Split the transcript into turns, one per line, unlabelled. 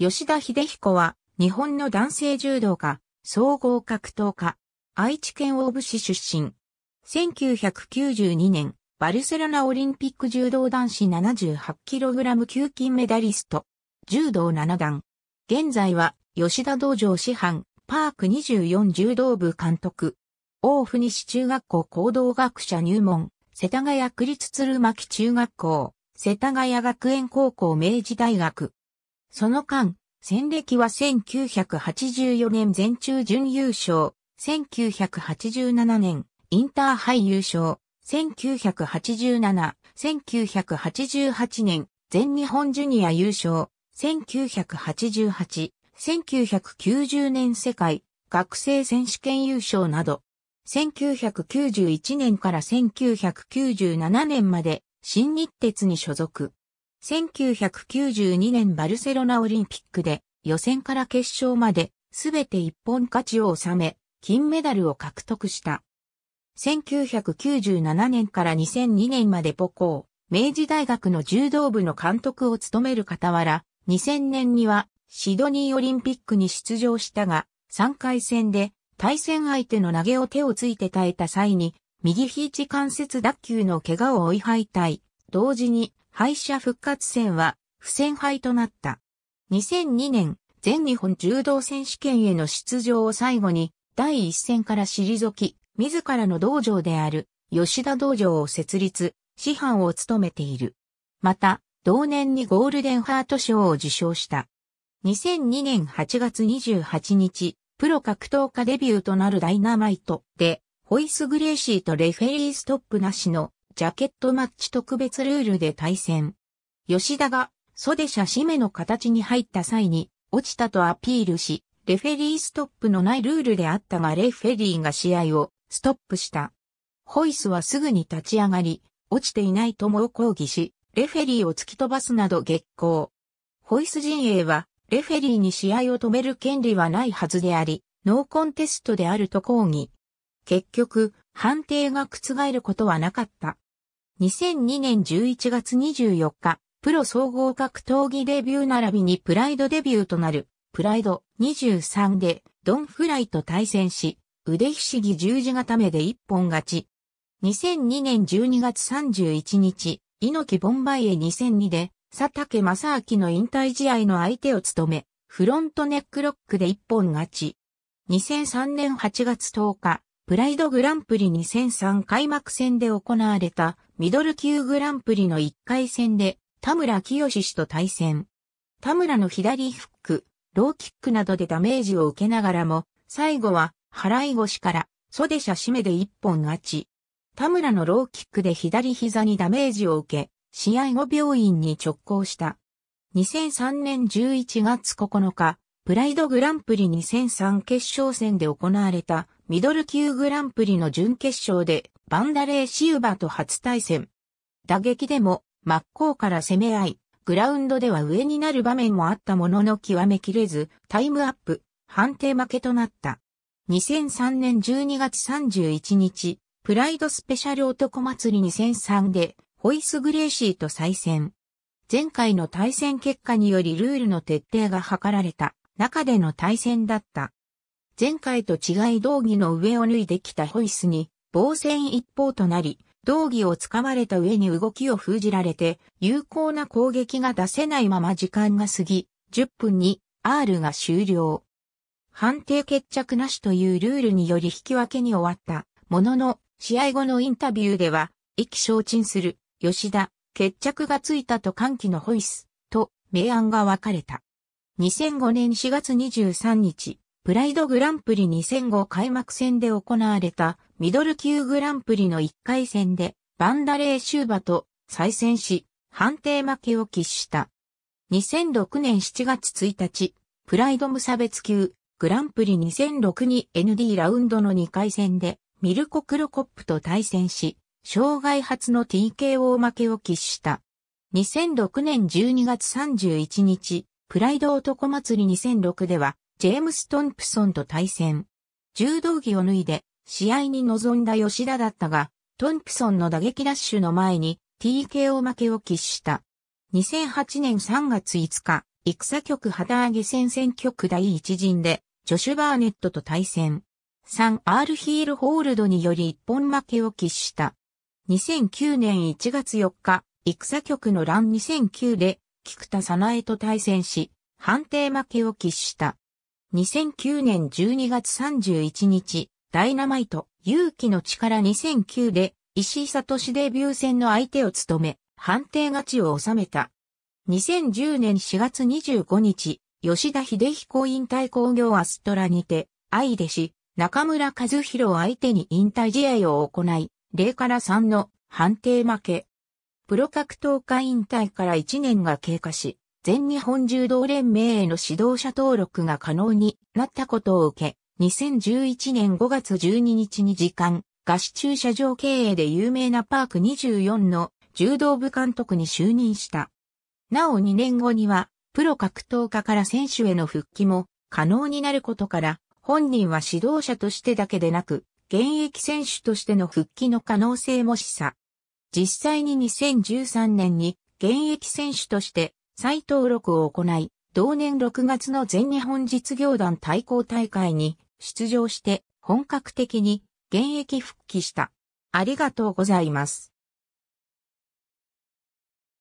吉田秀彦は、日本の男性柔道家、総合格闘家、愛知県大府市出身。1992年、バルセロナオリンピック柔道男子 78kg 級金メダリスト、柔道7段。現在は、吉田道場師範、パーク24柔道部監督、大府西中学校行動学者入門、世田谷区立鶴巻中学校、世田谷学園高校明治大学、その間、戦歴は1984年全中準優勝、1987年インターハイ優勝、1987、1988年全日本ジュニア優勝、1988、1990年世界学生選手権優勝など、1991年から1997年まで新日鉄に所属。1992年バルセロナオリンピックで予選から決勝まで全て一本勝ちを収め、金メダルを獲得した。1997年から2002年まで母校、明治大学の柔道部の監督を務める傍ら、2000年にはシドニーオリンピックに出場したが、3回戦で対戦相手の投げを手をついて耐えた際に、右肘関節脱臼の怪我を追い敗退、同時に敗者復活戦は不戦敗となった。2002年、全日本柔道選手権への出場を最後に、第一戦から退き、自らの道場である、吉田道場を設立、師範を務めている。また、同年にゴールデンハート賞を受賞した。2002年8月28日、プロ格闘家デビューとなるダイナマイトで、ホイス・グレイシーとレフェリーストップなしのジャケットマッチ特別ルールで対戦。吉田が袖写真目の形に入った際に落ちたとアピールし、レフェリーストップのないルールであったがレフェリーが試合をストップした。ホイスはすぐに立ち上がり、落ちていないとも抗議し、レフェリーを突き飛ばすなど激行。ホイス陣営は、レフェリーに試合を止める権利はないはずであり、ノーコンテストであると抗議。結局、判定が覆ることはなかった。2002年11月24日、プロ総合格闘技デビュー並びにプライドデビューとなる、プライド23でドンフライと対戦し、腕ひしぎ十字固めで一本勝ち。2002年12月31日、猪木ボンバイエ2002で、佐竹正明の引退試合の相手を務め、フロントネックロックで一本勝ち。2003年8月10日、プライドグランプリ2003開幕戦で行われたミドル級グランプリの1回戦で田村清氏と対戦。田村の左フック、ローキックなどでダメージを受けながらも、最後は払い腰から袖者締めで一本勝ち。田村のローキックで左膝にダメージを受け、試合後病院に直行した。2003年11月9日、プライドグランプリ2003決勝戦で行われたミドル級グランプリの準決勝でバンダレーシウバと初対戦。打撃でも真っ向から攻め合い、グラウンドでは上になる場面もあったものの極めきれず、タイムアップ、判定負けとなった。2003年12月31日、プライドスペシャル男祭り2003で、ホイス・グレーシーと再戦。前回の対戦結果によりルールの徹底が図られた中での対戦だった。前回と違い道着の上を脱いできたホイスに防戦一方となり、道義を掴まれた上に動きを封じられて、有効な攻撃が出せないまま時間が過ぎ、10分に R が終了。判定決着なしというルールにより引き分けに終わった。ものの、試合後のインタビューでは、意気消沈する、吉田、決着がついたと歓喜のホイス、と、明暗が分かれた。2005年4月23日、プライドグランプリ2005開幕戦で行われたミドル級グランプリの1回戦でバンダレーシューバと再戦し、判定負けを喫した。2006年7月1日、プライド無差別級グランプリ2006に ND ラウンドの2回戦でミルコ・クロコップと対戦し、生涯初の TKO 負けを喫した。2006年12月31日、プライド男祭り2006では、ジェームス・トンプソンと対戦。柔道着を脱いで、試合に臨んだ吉田だったが、トンプソンの打撃ラッシュの前に TKO 負けを喫した。2008年3月5日、戦局旗揚げ戦線局第一陣で、ジョシュ・バーネットと対戦。3. アールヒールホールドにより一本負けを喫した。2009年1月4日、戦局の乱2009で、菊田早苗と対戦し、判定負けを喫した。2009年12月31日、ダイナマイト、勇気の力2009で、石井聡デビュー戦の相手を務め、判定勝ちを収めた。2010年4月25日、吉田秀彦引退工業アストラにて、愛弟子、中村和弘を相手に引退試合を行い、0から3の判定負け。プロ格闘家引退から1年が経過し、全日本柔道連盟への指導者登録が可能になったことを受け、2011年5月12日に時間、合し駐車場経営で有名なパーク24の柔道部監督に就任した。なお2年後には、プロ格闘家から選手への復帰も可能になることから、本人は指導者としてだけでなく、現役選手としての復帰の可能性も示唆。実際に2013年に現役選手として再登録を行い、同年6月の全日本実業団対抗大会に出場して本格的に現役復帰した。ありがとうございます。